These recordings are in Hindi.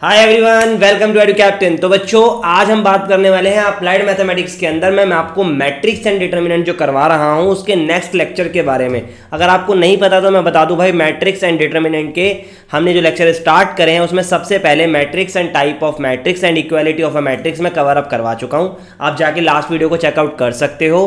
hi everyone welcome to Edu Captain तो बच्चों आज हम बात करने वाले हैं अप्लाइड मैथमेटिक्स के अंदर मैं मैं आपको मैट्रिक्स एंड डिटर्मिनेंट जो करवा रहा हूं उसके नेक्स्ट लेक्चर के बारे में अगर आपको नहीं पता तो मैं बता दूं भाई मैट्रिक्स एंड डिटर्मिनेंट के हमने जो लेक्चर स्टार्ट करे हैं उसमें सबसे पहले matrix and type of matrix and equality of a matrix में कवर अप करवा चुका हूँ आप जाके लास्ट वीडियो को चेकआउट कर सकते हो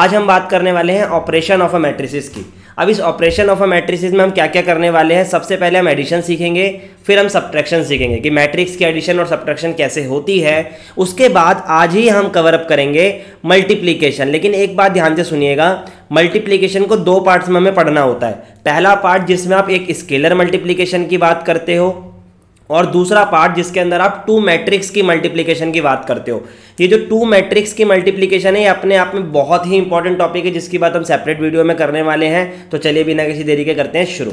आज हम बात करने वाले हैं ऑपरेशन ऑफ अ मैट्रिसिस की अब इस ऑपरेशन ऑफ अ मैट्रिसेस में हम क्या क्या करने वाले हैं सबसे पहले हम एडिशन सीखेंगे फिर हम सब्ट्रैक्शन सीखेंगे कि मैट्रिक्स की एडिशन और सब्ट्रैक्शन कैसे होती है उसके बाद आज ही हम कवर अप करेंगे मल्टीप्लीकेशन लेकिन एक बात ध्यान से सुनिएगा मल्टीप्लीकेशन को दो पार्ट्स में हमें पढ़ना होता है पहला पार्ट जिसमें आप एक स्केलर मल्टीप्लीकेशन की बात करते हो और दूसरा पार्ट जिसके अंदर आप टू मैट्रिक्स की मल्टीप्लिकेशन की बात करते हो ये जो टू मैट्रिक्स की मल्टीप्लिकेशन है ये अपने आप में बहुत ही इंपॉर्टेंट टॉपिक है जिसकी बात हम सेपरेट वीडियो में करने वाले हैं तो चलिए बिना किसी देरी के करते हैं शुरू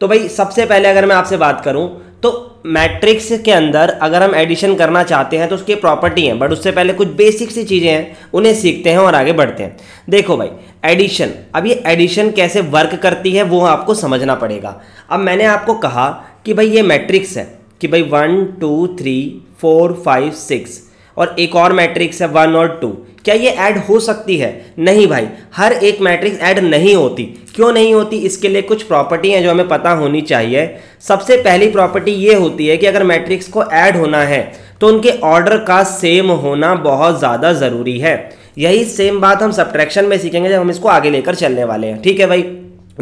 तो भाई सबसे पहले अगर मैं आपसे बात करूं तो मैट्रिक्स के अंदर अगर हम एडिशन करना चाहते हैं तो उसकी प्रॉपर्टी हैं बट उससे पहले कुछ बेसिक सी चीज़ें हैं उन्हें सीखते हैं और आगे बढ़ते हैं देखो भाई एडिशन अब ये एडिशन कैसे वर्क करती है वो आपको समझना पड़ेगा अब मैंने आपको कहा कि भाई ये मैट्रिक्स है कि भाई one two three four five six और एक और मैट्रिक्स है वन और टू क्या ये ऐड हो सकती है नहीं भाई हर एक मैट्रिक्स ऐड नहीं होती क्यों नहीं होती इसके लिए कुछ प्रॉपर्टी हैं जो हमें पता होनी चाहिए सबसे पहली प्रॉपर्टी ये होती है कि अगर मैट्रिक्स को ऐड होना है तो उनके ऑर्डर का सेम होना बहुत ज़्यादा ज़रूरी है यही सेम बात हम सब्ट्रैक्शन में सीखेंगे जब हम इसको आगे लेकर चलने वाले हैं ठीक है भाई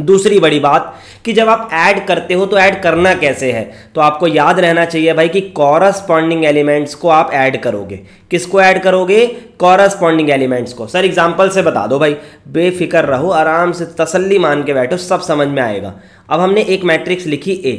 दूसरी बड़ी बात कि जब आप ऐड करते हो तो ऐड करना कैसे है तो आपको याद रहना चाहिए भाई कि कॉरस्पॉन्डिंग एलिमेंट्स को आप ऐड करोगे किसको ऐड करोगे कॉरस्पॉन्डिंग एलिमेंट्स को सर एग्जांपल से बता दो भाई बेफिक्र रहो आराम से तसल्ली मान के बैठो सब समझ में आएगा अब हमने एक मैट्रिक्स लिखी ए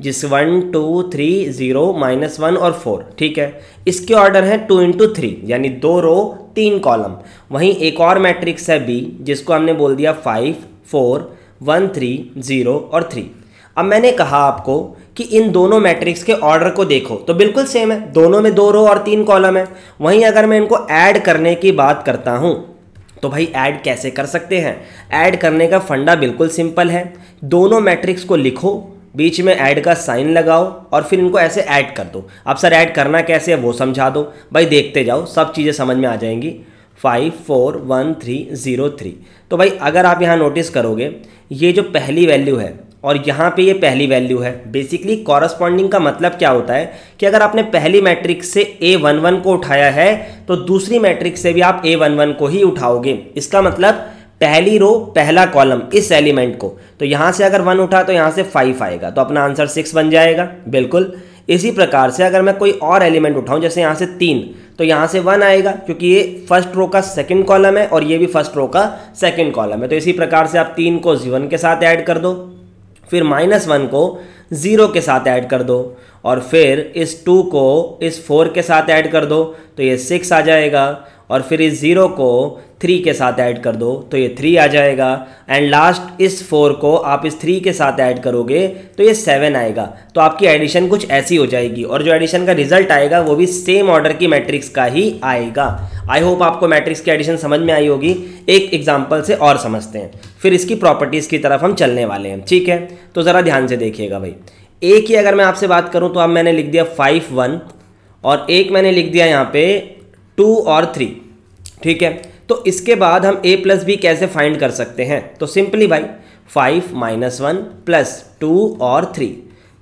जिस one two three zero minus one और फोर ठीक है इसके ऑर्डर हैं टू इंटू थ्री यानी दो रो तीन कॉलम वहीं एक और मैट्रिक्स है बी जिसको हमने बोल दिया five four one three zero और थ्री अब मैंने कहा आपको कि इन दोनों मैट्रिक्स के ऑर्डर को देखो तो बिल्कुल सेम है दोनों में दो रो और तीन कॉलम है वहीं अगर मैं इनको ऐड करने की बात करता हूँ तो भाई ऐड कैसे कर सकते हैं ऐड करने का फंडा बिल्कुल सिंपल है दोनों मैट्रिक्स को लिखो बीच में ऐड का साइन लगाओ और फिर इनको ऐसे ऐड कर दो अब सर ऐड करना कैसे है वो समझा दो भाई देखते जाओ सब चीज़ें समझ में आ जाएंगी five four one three zero three तो भाई अगर आप यहाँ नोटिस करोगे ये जो पहली वैल्यू है और यहाँ पे ये पहली वैल्यू है बेसिकली कॉरस्पॉन्डिंग का मतलब क्या होता है कि अगर आपने पहली मैट्रिक्स से ए वन वन को उठाया है तो दूसरी मैट्रिक्स से भी आप ए वन वन को ही उठाओगे इसका मतलब पहली रो पहला कॉलम इस एलिमेंट को तो यहाँ से अगर वन उठा तो यहाँ से फाइव आएगा तो अपना आंसर सिक्स बन जाएगा बिल्कुल इसी प्रकार से अगर मैं कोई और एलिमेंट उठाऊँ जैसे यहाँ से तीन तो यहाँ से वन आएगा क्योंकि ये फर्स्ट रो का सेकंड कॉलम है और ये भी फर्स्ट रो का सेकंड कॉलम है तो इसी प्रकार से आप तीन को जीवन के साथ ऐड कर दो फिर माइनस वन को ज़ीरो के साथ ऐड कर दो और फिर इस टू को इस फोर के साथ ऐड कर दो तो ये सिक्स आ जाएगा और फिर इस ज़ीरो को थ्री के साथ ऐड कर दो तो ये थ्री आ जाएगा एंड लास्ट इस फोर को आप इस थ्री के साथ ऐड करोगे तो ये सेवन आएगा तो आपकी एडिशन कुछ ऐसी हो जाएगी और जो एडिशन का रिजल्ट आएगा वो भी सेम ऑर्डर की मैट्रिक्स का ही आएगा आई होप आपको मैट्रिक्स की एडिशन समझ में आई होगी एक एग्जाम्पल से और समझते हैं फिर इसकी प्रॉपर्टीज़ की तरफ हम चलने वाले हैं ठीक है तो ज़रा ध्यान से देखिएगा भाई एक ही अगर मैं आपसे बात करूँ तो अब मैंने लिख दिया फाइव वन और एक मैंने लिख दिया यहाँ पे टू और थ्री ठीक है तो इसके बाद हम ए प्लस बी कैसे फाइंड कर सकते हैं तो सिंपली भाई five minus one plus two और थ्री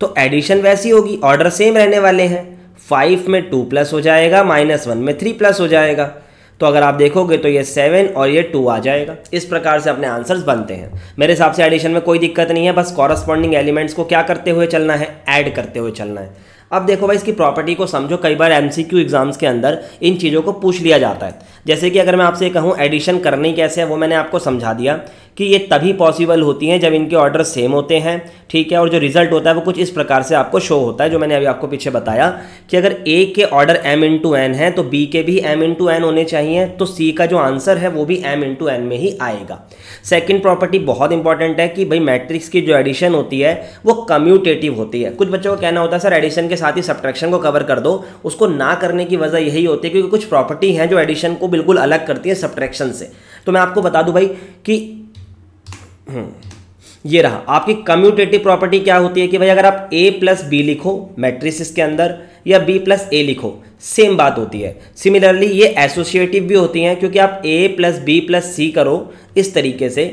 तो एडिशन वैसी होगी ऑर्डर सेम रहने वाले हैं फाइव में टू प्लस हो जाएगा माइनस वन में थ्री प्लस हो जाएगा तो अगर आप देखोगे तो ये सेवन और ये टू आ जाएगा इस प्रकार से अपने आंसर्स बनते हैं मेरे हिसाब से एडिशन में कोई दिक्कत नहीं है बस कॉरस्पॉन्डिंग एलिमेंट्स को क्या करते हुए चलना है ऐड करते हुए चलना है अब देखो भाई इसकी प्रॉपर्टी को समझो कई बार एमसीक्यू एग्जाम्स के अंदर इन चीज़ों को पूछ लिया जाता है जैसे कि अगर मैं आपसे कहूँ एडिशन करनी कैसे है वो मैंने आपको समझा दिया कि ये तभी पॉसिबल होती हैं जब इनके ऑर्डर सेम होते हैं ठीक है और जो रिजल्ट होता है वो कुछ इस प्रकार से आपको शो होता है जो मैंने अभी आपको पीछे बताया कि अगर ए के order M into N है तो बी के भी एम इन टू एन होने चाहिए तो सी का जो आंसर है वो भी एम इन टू एन में ही आएगा सेकेंड प्रॉपर्टी बहुत इंपॉर्टेंट है कि भाई मैट्रिक्स की जो एडिशन होती है वो कम्यूटेटिव होती है कुछ बच्चों का कहना होता है सर एडिशन के साथ ही सब्ट्रैक्शन को कवर कर दो उसको ना करने की वजह यही होती है क्योंकि कुछ प्रॉपर्टी हैं जो एडिशन को बिल्कुल अलग करती है सब्ट्रैक्शन से तो मैं आपको बता दूं भाई कि हम्म, ये रहा आपकी कम्यूटेटिव प्रॉपर्टी क्या होती है कि भाई अगर आप ए प्लस बी लिखो मैट्रिस के अंदर या बी प्लस ए लिखो सेम बात होती है सिमिलरली ये एसोसिएटिव भी होती हैं क्योंकि आप A plus B plus C करो इस तरीके से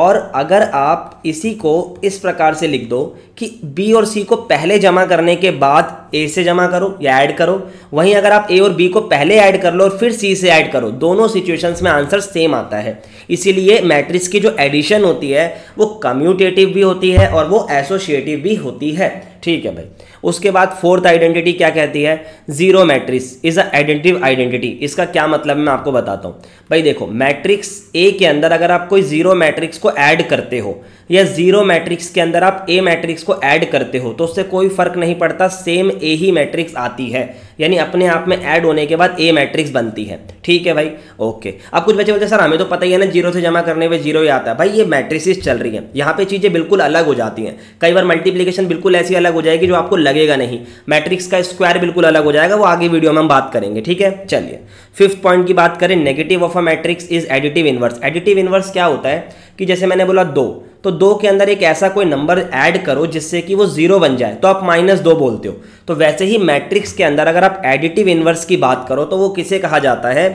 और अगर आप इसी को इस प्रकार से लिख दो कि बी और सी को पहले जमा करने के बाद ए से जमा करो या ऐड करो वहीं अगर आप ए और बी को पहले ऐड कर लो और फिर सी से ऐड करो दोनों सिचुएशंस में आंसर सेम आता है इसीलिए मैट्रिक्स की जो एडिशन होती है वो कम्यूटेटिव भी होती है और वो एसोशिएटिव भी होती है ठीक है भाई उसके बाद फोर्थ आइडेंटिटी क्या कहती है जीरो मैट्रिक्स इज अडेंटिव आइडेंटिटी इसका क्या मतलब मैं आपको बताता हूँ भाई देखो मैट्रिक्स ए के अंदर अगर आप कोई जीरो मैट्रिक्स को ऐड करते हो या जीरो मैट्रिक्स के अंदर आप ए मैट्रिक्स इसको ऐड करते हो तो उससे कोई फ़र्क नहीं पड़ता सेम ए ही मैट्रिक्स आती है यानी अपने आप में ऐड होने के बाद ए मैट्रिक्स बनती है ठीक है भाई ओके अब कुछ बच्चे बोलते सर हमें तो पता ही है ना जीरो से जमा करने में जीरो ही आता है भाई ये मैट्रिसेस चल रही है यहाँ पे चीज़ें बिल्कुल अलग हो जाती हैं कई बार मल्टीप्लीकेशन बिल्कुल ऐसी अलग हो जाएगी जो आपको लगेगा नहीं मैट्रिक्स का स्क्वायर बिल्कुल अलग हो जाएगा वो आगे वीडियो में हम बात करेंगे ठीक है चलिए फिफ्थ पॉइंट की बात करें negative of a matrix is additive inverse additive inverse क्या होता है कि जैसे मैंने बोला दो तो दो के अंदर एक ऐसा कोई नंबर ऐड करो जिससे कि वो जीरो बन जाए तो आप माइनस दो बोलते हो तो वैसे ही मैट्रिक्स के अंदर अगर आप एडिटिव इन्वर्स की बात करो तो वो किसे कहा जाता है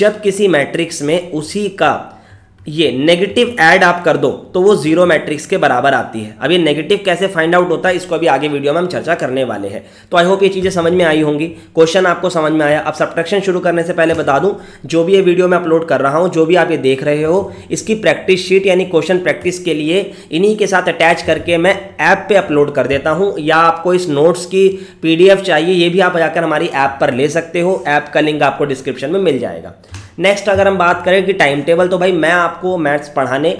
जब किसी मैट्रिक्स में उसी का ये नेगेटिव ऐड आप कर दो तो वो जीरो मैट्रिक्स के बराबर आती है अब ये नेगेटिव कैसे फाइंड आउट होता है इसको अभी आगे वीडियो में हम चर्चा करने वाले हैं तो आई होप ये चीज़ें समझ में आई होंगी क्वेश्चन आपको समझ में आया अब सब्ट्रैक्शन शुरू करने से पहले बता दूं जो भी ये वीडियो मैं अपलोड कर रहा हूँ जो भी आप ये देख रहे हो इसकी प्रैक्टिस शीट यानी क्वेश्चन प्रैक्टिस के लिए इन्हीं के साथ अटैच करके मैं ऐप पर अपलोड कर देता हूँ या आपको इस नोट्स की पी चाहिए ये भी आप जाकर हमारी ऐप पर ले सकते हो ऐप का लिंक आपको डिस्क्रिप्शन में मिल जाएगा नेक्स्ट अगर हम बात करें कि टाइम टेबल तो भाई मैं आपको मैथ्स पढ़ाने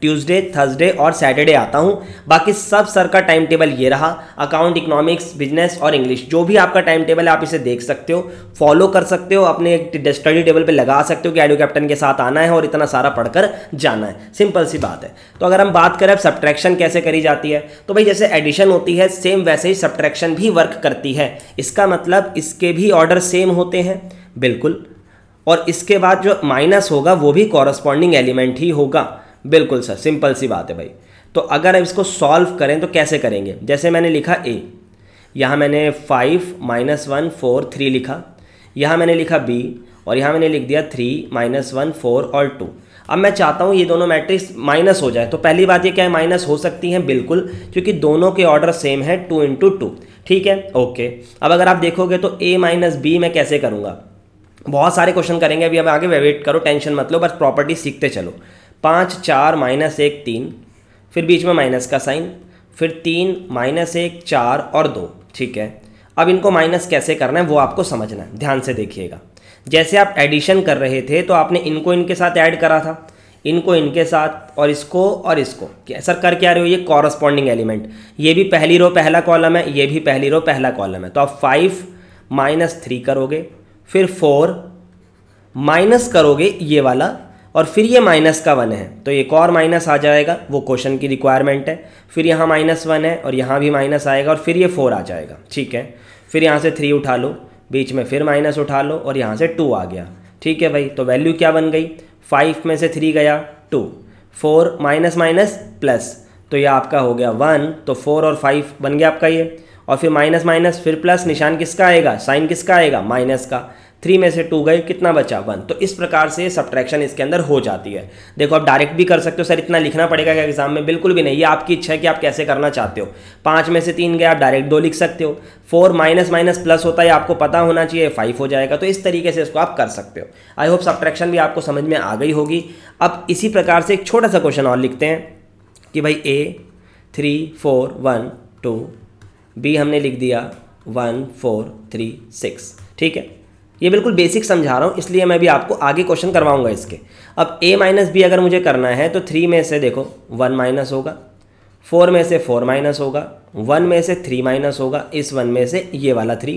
ट्यूसडे थर्सडे और सैटरडे आता हूँ बाकी सब सर का टाइम टेबल ये रहा अकाउंट इकोनॉमिक्स बिजनेस और इंग्लिश जो भी आपका टाइम टेबल है आप इसे देख सकते हो फॉलो कर सकते हो अपने स्टडी टेबल पे लगा सकते हो कि एडियो कैप्टन के साथ आना है और इतना सारा पढ़कर जाना है सिंपल सी बात है तो अगर हम बात करें अब सब्ट्रैक्शन कैसे करी जाती है तो भाई जैसे एडिशन होती है सेम वैसे ही सब्ट्रैक्शन भी वर्क करती है इसका मतलब इसके भी ऑर्डर सेम होते हैं बिल्कुल और इसके बाद जो माइनस होगा वो भी कॉरस्पॉन्डिंग एलिमेंट ही होगा बिल्कुल सर सिंपल सी बात है भाई तो अगर आप इसको सॉल्व करें तो कैसे करेंगे जैसे मैंने लिखा ए यहाँ मैंने five minus one four three लिखा यहाँ मैंने लिखा बी और यहाँ मैंने लिख दिया थ्री माइनस वन फोर और टू अब मैं चाहता हूँ ये दोनों मैट्रिक्स माइनस हो जाए तो पहली बात ये क्या है माइनस हो सकती हैं बिल्कुल क्योंकि दोनों के ऑर्डर सेम है टू इंटू टू ठीक है ओके अब अगर आप देखोगे तो ए माइनस बी मैं कैसे करूँगा बहुत सारे क्वेश्चन करेंगे अभी अब आगे वेट करो टेंशन मत लो बस प्रॉपर्टी सीखते चलो पाँच चार माइनस एक तीन फिर बीच में माइनस का साइन फिर तीन माइनस एक चार और दो ठीक है अब इनको माइनस कैसे करना है वो आपको समझना है ध्यान से देखिएगा जैसे आप एडिशन कर रहे थे तो आपने इनको इनके साथ ऐड करा था इनको इनके साथ और इसको और इसको सर कर क्या रहे हो ये कॉरस्पॉन्डिंग एलिमेंट ये भी पहली रो पहला कॉलम है ये भी पहली रो पहला कॉलम है तो आप फाइव माइनस थ्री करोगे फिर फोर माइनस करोगे ये वाला और फिर ये माइनस का वन है तो एक और माइनस आ जाएगा वो क्वेश्चन की रिक्वायरमेंट है फिर यहाँ माइनस वन है और यहाँ भी माइनस आएगा और फिर ये फोर आ जाएगा ठीक है फिर यहाँ से थ्री उठा लो बीच में फिर माइनस उठा लो और यहाँ से टू आ गया ठीक है भाई तो वैल्यू क्या बन गई फाइव में से थ्री गया two four minus minus plus तो ये आपका हो गया वन तो फोर और फाइव बन गया आपका ये और फिर माइनस माइनस फिर प्लस निशान किसका आएगा साइन किसका आएगा माइनस का थ्री में से टू गए कितना बचा वन तो इस प्रकार से सब्ट्रैक्शन इसके अंदर हो जाती है देखो आप डायरेक्ट भी कर सकते हो सर इतना लिखना पड़ेगा क्या एग्जाम में बिल्कुल भी नहीं ये आपकी इच्छा है कि आप कैसे करना चाहते हो पाँच में से तीन गए आप डायरेक्ट दो लिख सकते हो फोर माइनस माइनस प्लस होता है आपको पता होना चाहिए फाइव हो जाएगा तो इस तरीके से इसको आप कर सकते हो आई होप सब्ट्रैक्शन भी आपको समझ में आ गई होगी अब इसी प्रकार से एक छोटा सा क्वेश्चन और लिखते हैं कि भाई A three four one two B हमने लिख दिया वन फोर थ्री सिक्स ठीक है ये बिल्कुल बेसिक समझा रहा हूँ इसलिए मैं भी आपको आगे क्वेश्चन करवाऊंगा इसके अब ए माइनस बी अगर मुझे करना है तो थ्री में से देखो वन माइनस होगा फोर में से फोर माइनस होगा वन में से थ्री माइनस होगा इस वन में से ये वाला थ्री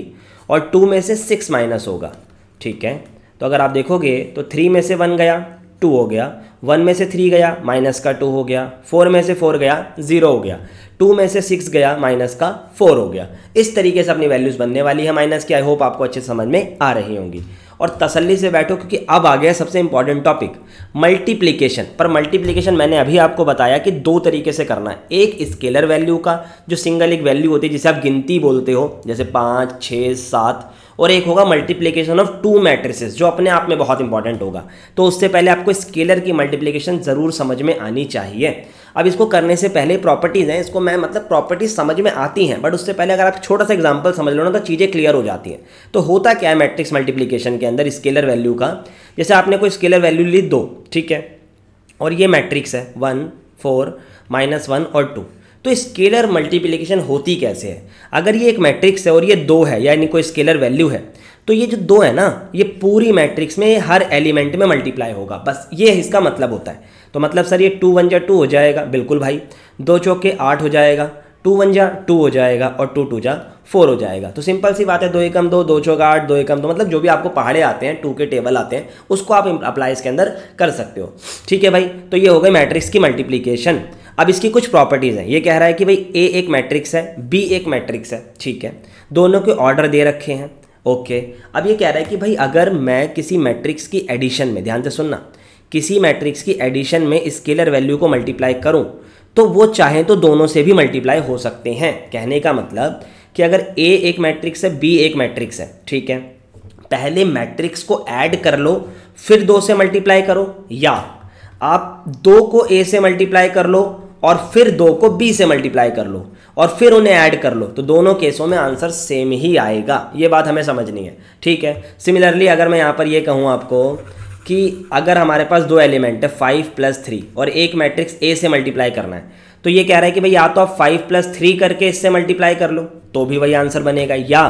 और टू में से सिक्स माइनस होगा ठीक है तो अगर आप देखोगे तो थ्री में से वन गया टू हो गया वन में से थ्री गया माइनस का टू हो गया फोर में से फोर गया जीरो हो गया टू में से सिक्स गया माइनस का फोर हो गया इस तरीके से अपनी वैल्यूज़ बनने वाली है माइनस की आई होप आपको अच्छे समझ में आ रही होंगी और तसल्ली से बैठो क्योंकि अब आ गया सबसे इंपॉर्टेंट टॉपिक मल्टीप्लीकेशन पर मल्टीप्लीकेशन मैंने अभी आपको बताया कि दो तरीके से करना है एक स्केलर वैल्यू का जो सिंगल एक वैल्यू होती है जिसे आप गिनती बोलते हो जैसे पाँच छः सात और एक होगा मल्टीप्लीकेशन ऑफ टू मैट्रिसेस जो अपने आप में बहुत इंपॉर्टेंट होगा तो उससे पहले आपको स्केलर की मल्टीप्लीकेशन ज़रूर समझ में आनी चाहिए अब इसको करने से पहले प्रॉपर्टीज़ हैं इसको मैं मतलब प्रॉपर्टीज समझ में आती हैं बट उससे पहले अगर आप छोटा सा एग्जाम्पल समझ लो ना तो चीज़ें क्लियर हो जाती हैं तो होता क्या है मैट्रिक्स मल्टीप्लीकेशन के अंदर स्केलर वैल्यू का जैसे आपने कोई स्केलर वैल्यू ली दो ठीक है और ये मैट्रिक्स है वन फोर माइनस वन और टू तो स्केलर मल्टीप्लीकेशन होती कैसे है अगर ये एक मैट्रिक्स है और ये दो है यानी कोई स्केलर वैल्यू है तो ये जो दो है ना ये पूरी मैट्रिक्स में हर एलिमेंट में मल्टीप्लाई होगा बस ये इसका मतलब होता है तो मतलब सर ये टू वन जा टू हो जाएगा बिल्कुल भाई दो चौके आठ हो जाएगा टू वन जा टू हो जाएगा और टू टू जा फोर हो जाएगा तो सिंपल सी बात है दो एकम दो दो चौका आठ दो एकम दो मतलब जो भी आपको पहाड़े आते हैं टू के टेबल आते हैं उसको आप अप्लाई इसके अंदर कर सकते हो ठीक है भाई तो ये हो गई मैट्रिक्स की मल्टीप्लीकेशन अब इसकी कुछ प्रॉपर्टीज़ हैं ये कह रहा है कि भाई ए एक मैट्रिक्स है बी एक मैट्रिक्स है ठीक है दोनों के ऑर्डर दे रखे हैं ओके अब ये कह रहा है कि भाई अगर मैं किसी मैट्रिक्स की एडिशन में ध्यान से सुनना किसी मैट्रिक्स की एडिशन में स्केलर वैल्यू को मल्टीप्लाई करूँ तो वो चाहें तो दोनों से भी मल्टीप्लाई हो सकते हैं कहने का मतलब कि अगर ए एक मैट्रिक्स है बी एक मैट्रिक्स है ठीक है पहले मैट्रिक्स को ऐड कर लो फिर दो से मल्टीप्लाई करो या आप दो को ए से मल्टीप्लाई कर लो और फिर दो को बी से मल्टीप्लाई कर लो और फिर उन्हें ऐड कर लो तो दोनों केसों में आंसर सेम ही आएगा ये बात हमें समझनी है ठीक है सिमिलरली अगर मैं यहाँ पर ये कहूँ आपको कि अगर हमारे पास दो एलिमेंट है फाइव प्लस थ्री और एक मैट्रिक्स ए से मल्टीप्लाई करना है तो ये कह रहा है कि भाई या तो आप फाइव प्लस थ्री करके इससे मल्टीप्लाई कर लो तो भी वही आंसर बनेगा या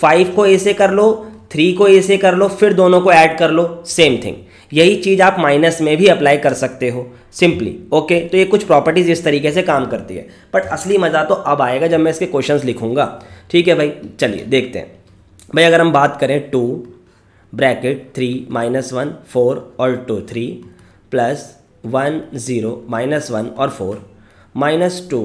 फाइव को ए से कर लो थ्री को ए से कर लो फिर दोनों को ऐड कर लो सेम थिंग यही चीज़ आप माइनस में भी अप्लाई कर सकते हो सिंपली ओके तो ये कुछ प्रॉपर्टीज़ इस तरीके से काम करती है बट असली मज़ा तो अब आएगा जब मैं इसके क्वेश्चन लिखूँगा ठीक है भाई चलिए देखते हैं भाई अगर हम बात करें two bracket three minus one four और two three plus one zero minus one और फोर माइनस टू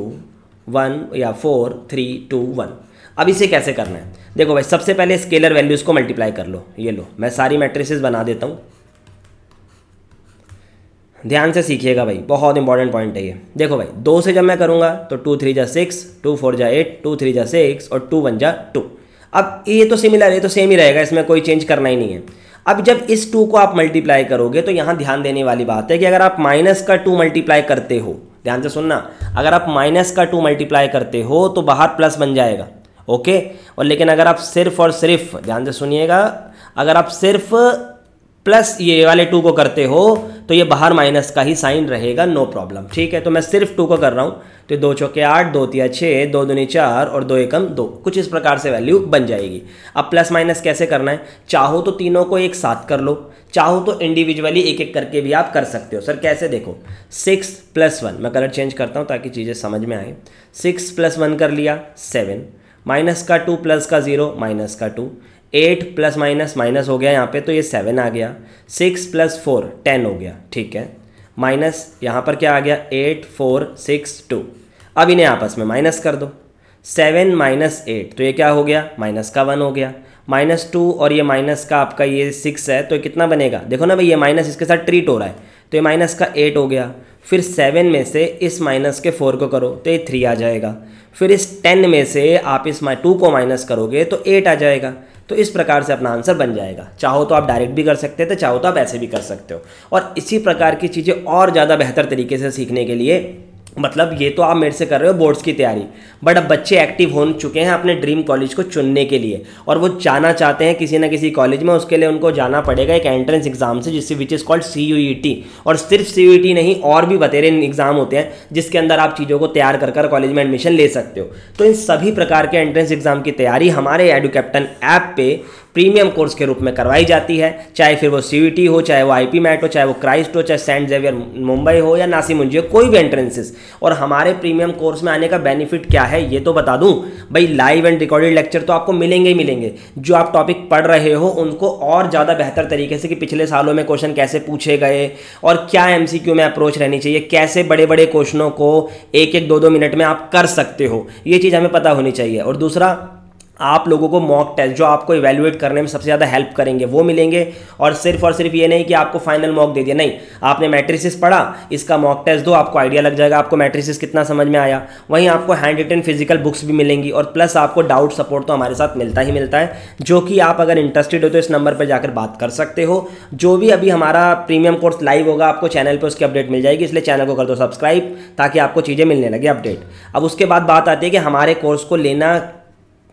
वन या फोर थ्री टू वन अब इसे कैसे करना है देखो भाई सबसे पहले स्केलर वैल्यूज़ को मल्टीप्लाई कर लो ये लो मैं सारी मैट्रिसेस बना देता हूँ ध्यान से सीखिएगा भाई बहुत इंपॉर्टेंट पॉइंट है ये देखो भाई दो से जब मैं करूँगा तो टू थ्री जा सिक्स टू फोर जा एट टू थ्री जा सिक्स और टू वन जा टू अब ये तो सिमिलर है तो सेम ही रहेगा इसमें कोई चेंज करना ही नहीं है अब जब इस टू को आप मल्टीप्लाई करोगे तो यहाँ ध्यान देने वाली बात है कि अगर आप माइनस का टू मल्टीप्लाई करते हो ध्यान से सुनना अगर आप माइनस का टू मल्टीप्लाई करते हो तो बाहर प्लस बन जाएगा ओके और लेकिन अगर आप सिर्फ और सिर्फ ध्यान से सुनिएगा अगर आप सिर्फ प्लस ये वाले टू को करते हो तो ये बाहर माइनस का ही साइन रहेगा नो प्रॉब्लम ठीक है तो मैं सिर्फ टू को कर रहा हूँ तो दो चौके आठ दो तिया छः दो दुनी चार और दो एकम दो कुछ इस प्रकार से वैल्यू बन जाएगी अब प्लस माइनस कैसे करना है चाहो तो तीनों को एक साथ कर लो चाहो तो इंडिविजुअली एक एक करके भी आप कर सकते हो सर कैसे देखो सिक्स प्लस वन मैं कलर चेंज करता हूँ ताकि चीज़ें समझ में आए सिक्स प्लस वन कर लिया सेवन माइनस का टू प्लस का ज़ीरो माइनस का two eight plus minus minus हो गया यहाँ पे तो ये सेवन आ गया सिक्स प्लस फोर टेन हो गया ठीक है माइनस यहाँ पर क्या आ गया एट फोर सिक्स टू अब इन्हें आपस में माइनस कर दो सेवन माइनस एट तो ये क्या हो गया माइनस का वन हो गया माइनस टू और ये माइनस का आपका ये सिक्स है तो कितना बनेगा देखो ना भाई ये माइनस इसके साथ ट्रीट हो रहा है तो ये माइनस का एट हो गया फिर सेवन में से इस माइनस के फोर को करो तो ये थ्री आ जाएगा फिर इस टेन में से आप इस टू को माइनस करोगे तो एट आ जाएगा तो इस प्रकार से अपना आंसर बन जाएगा चाहो तो आप डायरेक्ट भी कर सकते थे चाहो तो आप ऐसे भी कर सकते हो और इसी प्रकार की चीज़ें और ज़्यादा बेहतर तरीके से सीखने के लिए मतलब ये तो आप मेरे से कर रहे हो बोर्ड्स की तैयारी बट अब बच्चे एक्टिव हो चुके हैं अपने ड्रीम कॉलेज को चुनने के लिए और वो जाना चाहते हैं किसी ना किसी कॉलेज में उसके लिए उनको जाना पड़ेगा एक एंट्रेंस एग्जाम से जिससे which is called C U E T और सिर्फ सी यू टी नहीं और भी बतेरे एग्जाम होते हैं जिसके अंदर आप चीज़ों को तैयार कर कर कॉलेज में एडमिशन ले सकते हो तो इन सभी प्रकार के एंट्रेंस एग्जाम की तैयारी हमारे एडुकैप्टन ऐप पे प्रीमियम कोर्स के रूप में करवाई जाती है चाहे फिर वो सी e हो चाहे वो आई मैट हो चाहे वो क्राइस्ट हो चाहे सेंट जेवियर मुंबई हो या नासिम मुंजी कोई भी एंट्रेंसेस और हमारे प्रीमियम कोर्स में आने का बेनिफिट क्या है ये तो बता दूं भाई लाइव एंड रिकॉर्डेड लेक्चर तो आपको मिलेंगे ही मिलेंगे जो आप टॉपिक पढ़ रहे हो उनको और ज़्यादा बेहतर तरीके से कि पिछले सालों में क्वेश्चन कैसे पूछे गए और क्या एम में अप्रोच रहनी चाहिए कैसे बड़े बड़े क्वेश्चनों को एक एक दो दो मिनट में आप कर सकते हो ये चीज़ हमें पता होनी चाहिए और दूसरा आप लोगों को मॉक टेस्ट जो आपको इवेल्युएट करने में सबसे ज़्यादा हेल्प करेंगे वो मिलेंगे और सिर्फ और सिर्फ ये नहीं कि आपको फाइनल मॉक दे दिया नहीं आपने मैट्रिसिस पढ़ा इसका मॉक टेस्ट दो आपको आइडिया लग जाएगा आपको मैट्रिसिस कितना समझ में आया वहीं आपको हैंड रिटन फिजिकल बुक्स भी मिलेंगी और प्लस आपको डाउट सपोर्ट तो हमारे साथ मिलता ही मिलता है जो कि आप अगर इंटरेस्टेड हो तो इस नंबर पर जाकर बात कर सकते हो जो भी अभी हमारा प्रीमियम कोर्स लाइव होगा आपको चैनल पर उसकी अपडेट मिल जाएगी इसलिए चैनल को कर दो सब्सक्राइब ताकि आपको चीज़ें मिलने लगे अपडेट अब उसके बाद बात आती है कि हमारे कोर्स को लेना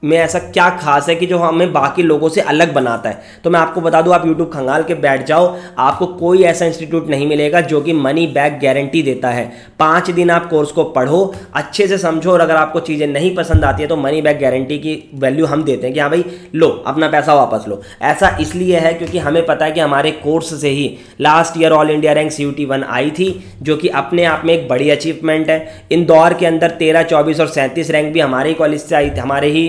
में ऐसा क्या खास है कि जो हमें बाकी लोगों से अलग बनाता है तो मैं आपको बता दूं आप यूट्यूब खंगाल के बैठ जाओ आपको कोई ऐसा इंस्टीट्यूट नहीं मिलेगा जो कि मनी बैक गारंटी देता है पाँच दिन आप कोर्स को पढ़ो अच्छे से समझो और अगर आपको चीज़ें नहीं पसंद आती है तो मनी बैक गारंटी की वैल्यू हम देते हैं कि हाँ भाई लो अपना पैसा वापस लो ऐसा इसलिए है क्योंकि हमें पता है कि हमारे कोर्स से ही last year all India rank C T one आई थी जो कि अपने आप में एक बड़ी अचीवमेंट है इंदौर के अंदर तेरह चौबीस और सैंतीस रैंक भी हमारे ही कॉलेज से आई थी हमारे ही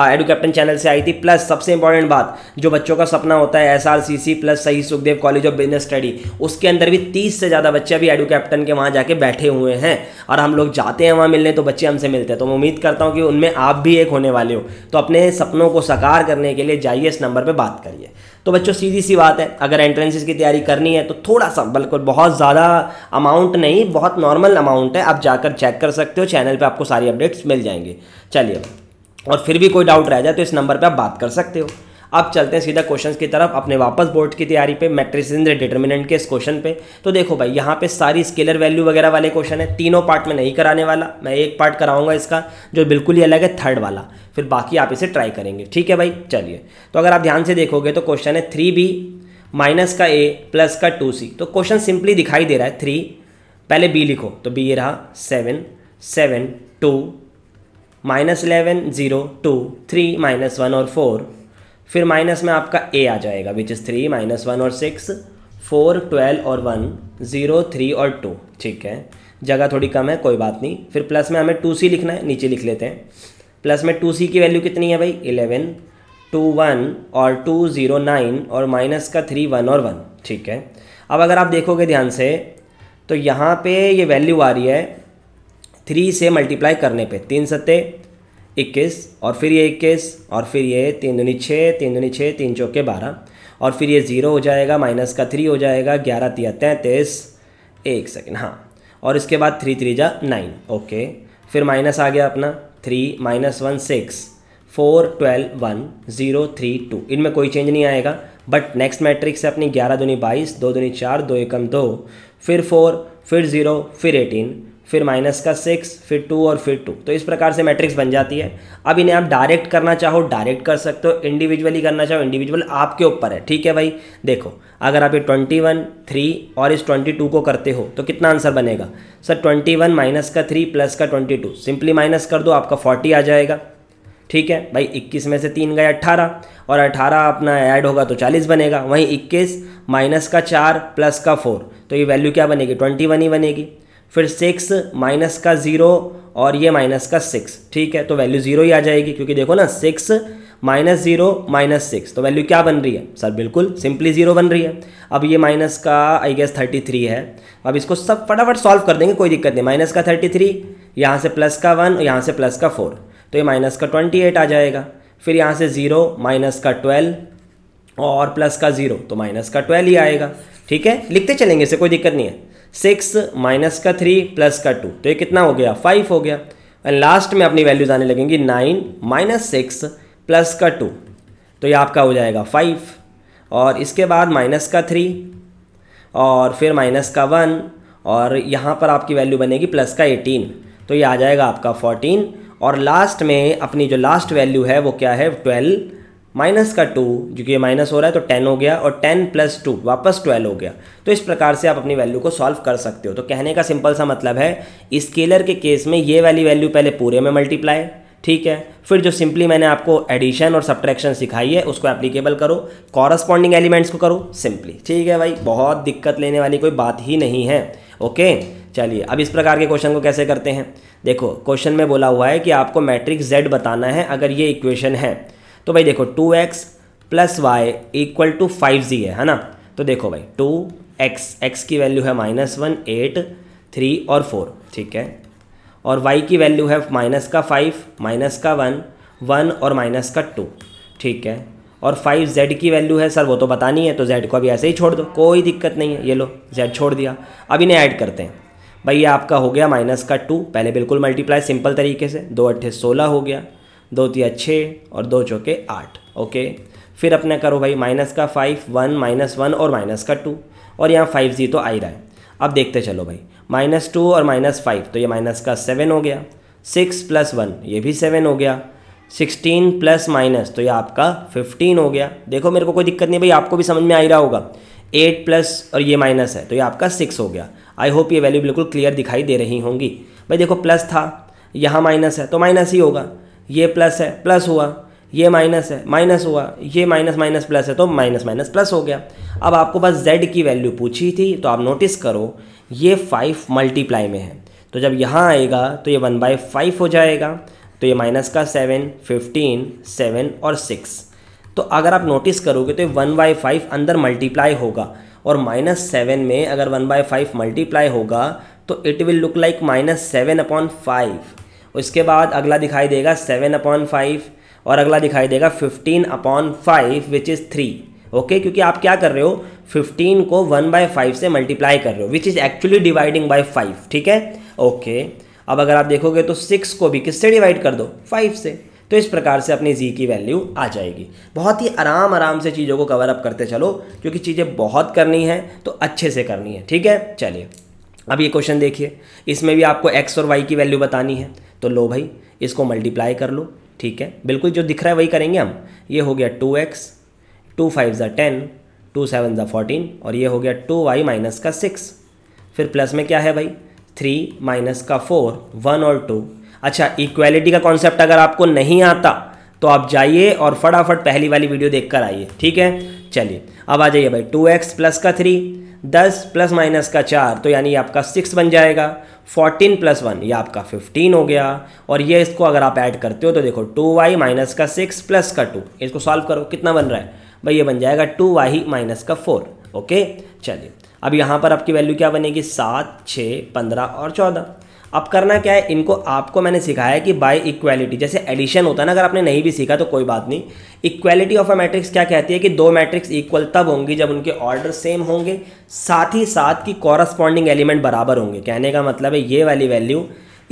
एडू कैप्टन चैनल से आई थी प्लस सबसे इंपॉर्टेंट बात जो बच्चों का सपना होता है S R C C plus सही Sukhdev college of business study उसके अंदर भी तीस से ज़्यादा बच्चे अभी एडू कैप्टन के वहाँ जाके बैठे हुए हैं और हम लोग जाते हैं वहाँ मिलने तो बच्चे हमसे मिलते हैं तो मैं उम्मीद करता हूँ कि उनमें आप भी एक होने वाले हो तो अपने सपनों को साकार करने के लिए जाइए इस नंबर पर बात करिए तो बच्चों सीधी सी बात है अगर एंट्रेंसेस की तैयारी करनी है तो थोड़ा सा बिल्कुल बहुत ज़्यादा अमाउंट नहीं बहुत नॉर्मल अमाउंट है आप जाकर चेक कर सकते हो चैनल पे आपको सारी अपडेट्स मिल जाएंगे चलिए और फिर भी कोई डाउट रह जाए तो इस नंबर पर आप बात कर सकते हो अब चलते हैं सीधा क्वेश्चंस की तरफ अपने वापस बोर्ड की तैयारी पे मैट्रिसेस एंड डिटर्मिनेंट के इस क्वेश्चन पे तो देखो भाई यहाँ पे सारी स्केलर वैल्यू वगैरह वाले क्वेश्चन है तीनों पार्ट में नहीं कराने वाला मैं एक पार्ट कराऊंगा इसका जो बिल्कुल ही अलग है थर्ड वाला फिर बाकी आप इसे ट्राई करेंगे ठीक है भाई चलिए तो अगर आप ध्यान से देखोगे तो क्वेश्चन है थ्री बी माइनस का ए प्लस का टू सी तो क्वेश्चन सिंपली दिखाई दे रहा है थ्री पहले बी लिखो तो बी ये रहा seven seven two minus eleven zero two three minus one और फोर फिर माइनस में आपका ए आ जाएगा which is three minus one और सिक्स फोर ट्वेल्व और वन ज़ीरो थ्री और टू ठीक है जगह थोड़ी कम है कोई बात नहीं फिर प्लस में हमें टू सी लिखना है नीचे लिख लेते हैं प्लस में टू सी की वैल्यू कितनी है भाई इलेवन टू वन और टू ज़ीरो नाइन और माइनस का थ्री वन और वन ठीक है अब अगर आप देखोगे ध्यान से तो यहाँ पे ये वैल्यू आ रही है थ्री से मल्टीप्लाई करने पे तीन सत्ते इक्कीस और फिर ये इक्कीस और फिर ये तीन दूनी छः तीन दूनी छः तीन चौके बारह और फिर ये ज़ीरो हो जाएगा माइनस का थ्री हो जाएगा ग्यारह तिया तैंतीस एक सेकेंड हाँ और इसके बाद थ्री थ्री जा नाइन ओके फिर माइनस आ गया अपना three minus one six four twelve one zero three two इनमें कोई चेंज नहीं आएगा बट नेक्स्ट मैट्रिक्स से अपनी ग्यारह दूनी बाईस दो दूनी चार दो एकम दो फिर फोर फिर ज़ीरो फिर एटीन फिर माइनस का सिक्स फिर टू और फिर टू तो इस प्रकार से मैट्रिक्स बन जाती है अब इन्हें आप डायरेक्ट करना चाहो डायरेक्ट कर सकते हो इंडिविजुअली करना चाहो इंडिविजुअल आपके ऊपर है ठीक है भाई देखो अगर आप ये ट्वेंटी वन थ्री और इस ट्वेंटी टू को करते हो तो कितना आंसर बनेगा सर ट्वेंटी वन माइनस का थ्री प्लस का ट्वेंटी टू सिंपली माइनस कर दो आपका फोर्टी आ जाएगा ठीक है भाई इक्कीस में से तीन गए अट्ठारह और अट्ठारह अपना ऐड होगा तो चालीस बनेगा वहीं इक्कीस माइनस का चार प्लस का फोर तो ये वैल्यू क्या बनेगी ट्वेंटी वन ही बनेगी फिर सिक्स माइनस का ज़ीरो और ये माइनस का सिक्स ठीक है तो वैल्यू ज़ीरो ही आ जाएगी क्योंकि देखो ना six minus zero minus six तो वैल्यू क्या बन रही है सर बिल्कुल सिंपली ज़ीरो बन रही है अब ये माइनस का आई गेस थर्टी थ्री है अब इसको सब फटाफट सॉल्व कर देंगे कोई दिक्कत नहीं माइनस का थर्टी थ्री यहाँ से प्लस का वन और यहाँ से प्लस का फोर तो ये माइनस का ट्वेंटी एट आ जाएगा फिर यहाँ से ज़ीरो माइनस का ट्वेल्व और प्लस का ज़ीरो तो माइनस का ट्वेल्व ही आएगा ठीक है लिखते चलेंगे इसे कोई दिक्कत नहीं है सिक्स माइनस का थ्री प्लस का टू तो ये कितना हो गया फाइव हो गया एंड लास्ट में अपनी वैल्यूज आने लगेंगी नाइन माइनस सिक्स प्लस का टू तो ये आपका हो जाएगा फाइव और इसके बाद माइनस का थ्री और फिर माइनस का वन और यहाँ पर आपकी वैल्यू बनेगी प्लस का एटीन तो ये आ जाएगा आपका फोर्टीन और लास्ट में अपनी जो लास्ट वैल्यू है वो क्या है ट्वेल्व माइनस का टू जो कि माइनस हो रहा है तो टेन हो गया और टेन प्लस टू वापस ट्वेल्व हो गया तो इस प्रकार से आप अपनी वैल्यू को सॉल्व कर सकते हो तो कहने का सिंपल सा मतलब है स्केलर के केस में ये वाली वैल्यू पहले पूरे में मल्टीप्लाई ठीक है फिर जो सिंपली मैंने आपको एडिशन और सब्ट्रैक्शन सिखाई है उसको एप्लीकेबल करो कॉरस्पॉन्डिंग एलिमेंट्स को करो सिंपली ठीक है भाई बहुत दिक्कत लेने वाली कोई बात ही नहीं है ओके चलिए अब इस प्रकार के क्वेश्चन को कैसे करते हैं देखो क्वेश्चन में बोला हुआ है कि आपको मैट्रिक्स जेड बताना है अगर ये इक्वेशन है तो भाई देखो two X plus Y equal to five जी है है ना तो देखो भाई टू एक्स एक्स की वैल्यू है माइनस वन एट थ्री और फोर ठीक है और वाई की वैल्यू है माइनस का फाइव माइनस का वन वन और माइनस का टू ठीक है और फाइव जेड की वैल्यू है सर वो तो बतानी है तो जेड को अभी ऐसे ही छोड़ दो कोई दिक्कत नहीं है ये लो जेड छोड़ दिया अब इन्हें ऐड करते हैं भाई ये आपका हो गया माइनस का टू पहले बिल्कुल मल्टीप्लाई सिंपल तरीके से दो अट्ठे सोलह हो गया दो तिया छः और दो चौके आठ ओके फिर अपना करो भाई माइनस का फाइव वन माइनस वन और माइनस का टू और यहाँ फाइव जी तो आ ही रहा है अब देखते चलो भाई माइनस टू और माइनस फाइव तो ये माइनस का सेवन हो गया सिक्स प्लस वन ये भी सेवन हो गया सिक्सटीन प्लस माइनस तो ये आपका फिफ्टीन हो गया देखो मेरे को कोई दिक्कत नहीं भाई आपको भी समझ में आ ही रहा होगा एट प्लस और ये माइनस है तो ये आपका सिक्स हो गया आई होप ये वैल्यू बिल्कुल क्लियर दिखाई दे रही होंगी भाई देखो प्लस था यहाँ माइनस है तो माइनस ही होगा ये प्लस है प्लस हुआ ये माइनस है माइनस हुआ ये माइनस माइनस प्लस है तो माइनस माइनस प्लस हो गया अब आपको बस जेड की वैल्यू पूछी थी तो आप नोटिस करो ये फाइव मल्टीप्लाई में है तो जब यहाँ आएगा तो ये वन बाई फाइव हो जाएगा तो ये माइनस का सेवन फिफ्टीन सेवन और सिक्स तो अगर आप नोटिस करोगे तो ये वन बाई फाइव अंदर मल्टीप्लाई होगा और माइनस सेवन में अगर वन बाई फाइव मल्टीप्लाई होगा तो it will look like minus seven upon five उसके बाद अगला दिखाई देगा सेवन अपॉन फाइव और अगला दिखाई देगा fifteen upon five which is three okay क्योंकि आप क्या कर रहे हो फिफ्टीन को वन बाय फाइव से मल्टीप्लाई कर रहे हो which is actually dividing by five ठीक है ओके अब अगर आप देखोगे तो सिक्स को भी किससे डिवाइड कर दो फाइव से तो इस प्रकार से अपनी जी की वैल्यू आ जाएगी बहुत ही आराम आराम से चीज़ों को कवर अप करते चलो क्योंकि चीज़ें बहुत करनी है तो अच्छे से करनी है ठीक है चलिए अब ये क्वेश्चन देखिए इसमें भी आपको एक्स और वाई की वैल्यू बतानी है तो लो भाई इसको मल्टीप्लाई कर लो ठीक है बिल्कुल जो दिख रहा है वही करेंगे हम ये हो गया टू एक्स टू फाइव ज़ा टेन टू सेवन ज़ा फोर्टीन और ये हो गया टू वाई माइनस का सिक्स फिर प्लस में क्या है भाई थ्री माइनस का फोर वन और टू अच्छा इक्वलिटी का कॉन्सेप्ट अगर आपको नहीं आता तो आप जाइए और फटाफट पहली वाली वीडियो देख कर आइए ठीक है चलिए अब आ जाइए भाई टू एक्स प्लस का थ्री दस प्लस माइनस का चार तो यानी आपका सिक्स बन जाएगा फोर्टीन प्लस वन ये आपका फिफ्टीन हो गया और ये इसको अगर आप ऐड करते हो तो देखो टू वाई माइनस का सिक्स प्लस का टू इसको सॉल्व करो कितना बन रहा है भाई ये बन जाएगा टू वाई माइनस का फोर ओके चलिए अब यहाँ पर आपकी वैल्यू क्या बनेगी सात छः पंद्रह और चौदह अब करना क्या है इनको आपको मैंने सिखाया है कि बाय इक्वालिटी जैसे एडिशन होता है ना अगर आपने नहीं भी सीखा तो कोई बात नहीं इक्वालिटी ऑफ अ मैट्रिक्स क्या कहती है कि दो मैट्रिक्स इक्वल तब होंगी जब उनके ऑर्डर सेम होंगे साथ ही साथ की कॉरस्पॉन्डिंग एलिमेंट बराबर होंगे कहने का मतलब है ये वाली वैल्यू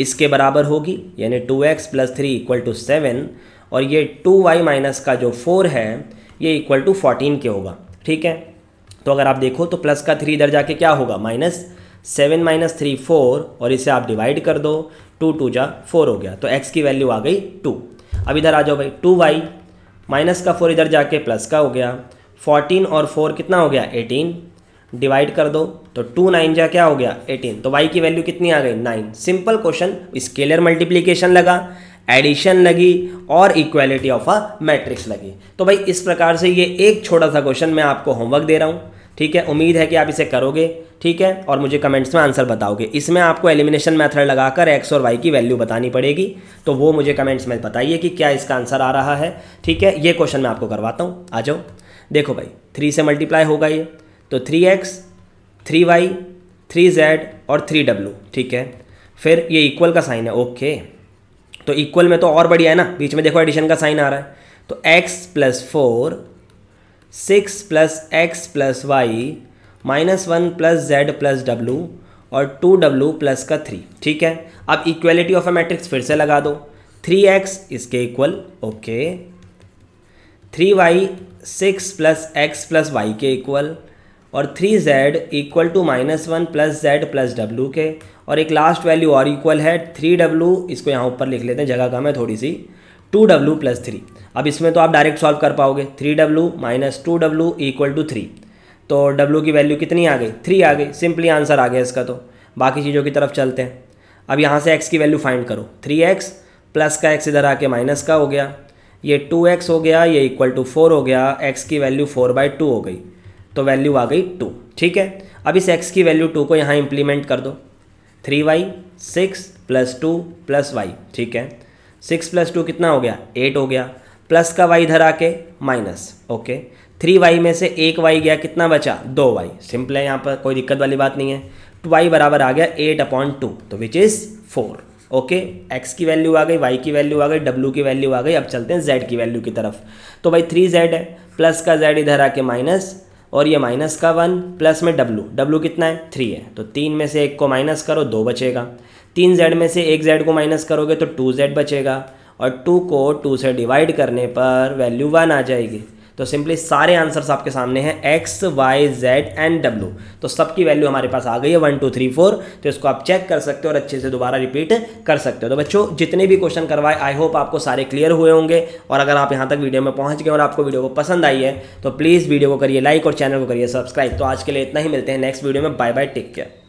इसके बराबर होगी यानी two X plus three equal to seven और ये टू वाई माइनस का जो फोर है ये इक्वल टू फोर्टीन के होगा ठीक है तो अगर आप देखो तो प्लस का थ्री इधर जाके क्या होगा minus seven minus three four और इसे आप डिवाइड कर दो टू टू जा फोर हो गया तो एक्स की वैल्यू आ गई टू अब इधर आ जाओ भाई टू वाई माइनस का फोर इधर जाके प्लस का हो गया फोर्टीन और फोर कितना हो गया एटीन डिवाइड कर दो तो टू नाइन जा क्या हो गया एटीन तो वाई की वैल्यू कितनी आ गई nine simple question scalar multiplication लगा एडिशन लगी और इक्वेलिटी ऑफ अ मैट्रिक्स लगी तो भाई इस प्रकार से ये एक छोटा सा क्वेश्चन मैं आपको होमवर्क दे रहा हूँ ठीक है उम्मीद है कि आप इसे करोगे ठीक है और मुझे कमेंट्स में आंसर बताओगे इसमें आपको एलिमिनेशन मेथड लगाकर एक्स और वाई की वैल्यू बतानी पड़ेगी तो वो मुझे कमेंट्स में बताइए कि क्या इसका आंसर आ रहा है ठीक है ये क्वेश्चन मैं आपको करवाता हूँ आ जाओ देखो भाई थ्री से मल्टीप्लाई होगा ये तो three X three Y three Z और थ्री डब्लू ठीक है फिर ये इक्वल का साइन है ओके तो इक्वल में तो और बढ़िया है ना बीच में देखो एडिशन का साइन आ रहा है तो X plus four six plus X plus Y minus one plus Z plus W और टू डब्लू प्लस का थ्री ठीक है अब इक्वलिटी ऑफ अ मैट्रिक्स फिर से लगा दो थ्री एक्स इसके equal okay three Y six plus X plus Y के इक्वल और three Z equal two minus one plus Z plus W के और एक लास्ट वैल्यू और इक्वल है थ्री डब्लू इसको यहाँ ऊपर लिख लेते हैं जगह कम है थोड़ी सी टू डब्लू प्लस थ्री अब इसमें तो आप डायरेक्ट सॉल्व कर पाओगे three W minus two W equal to three तो डब्लू की वैल्यू कितनी आ गई थ्री आ गई सिंपली आंसर आ गया इसका तो बाकी चीज़ों की तरफ चलते हैं अब यहाँ से एक्स की वैल्यू फाइंड करो थ्री एक्स प्लस का एक्स इधर आके माइनस का हो गया ये टू एक्स हो गया ये इक्वल टू फोर हो गया एक्स की वैल्यू फोर बाई टू हो गई तो वैल्यू आ गई टू ठीक है अब इस एक्स की वैल्यू टू को यहाँ इम्प्लीमेंट कर दो three Y six plus two plus Y ठीक है सिक्स प्लस टू कितना हो गया एट हो गया प्लस का वाई धरा के माइनस ओके थ्री वाई में से एक वाई गया कितना बचा दो वाई सिंपल है यहाँ पर कोई दिक्कत वाली बात नहीं है टू वाई बराबर आ गया एट अपॉइंट टू तो which is four okay X की वैल्यू आ गई वाई की वैल्यू आ गई डब्ल्यू की वैल्यू आ गई अब चलते हैं जेड की वैल्यू की तरफ तो भाई थ्री जेड है प्लस का जेड इधर आके माइनस और ये माइनस का वन प्लस में डब्लू डब्लू कितना है थ्री है तो तीन में से एक को माइनस करो दो बचेगा तीन जेड में से एक जेड को माइनस करोगे तो टू जेड बचेगा और टू को टू से डिवाइड करने पर वैल्यू वन आ जाएगी तो सिंपली सारे आंसर्स आपके सामने हैं X Y Z and W तो सबकी वैल्यू हमारे पास आ गई है वन टू थ्री फोर तो इसको आप चेक कर सकते हो और अच्छे से दोबारा रिपीट कर सकते हो तो बच्चों जितने भी क्वेश्चन करवाए आई होप आपको सारे क्लियर हुए होंगे और अगर आप यहाँ तक वीडियो में पहुँच गए और आपको वीडियो को पसंद आई है तो प्लीज़ वीडियो को करिए लाइक और चैनल को करिए सब्सक्राइब तो आज के लिए इतना ही मिलते हैं नेक्स्ट वीडियो में बाय बाय टेक केयर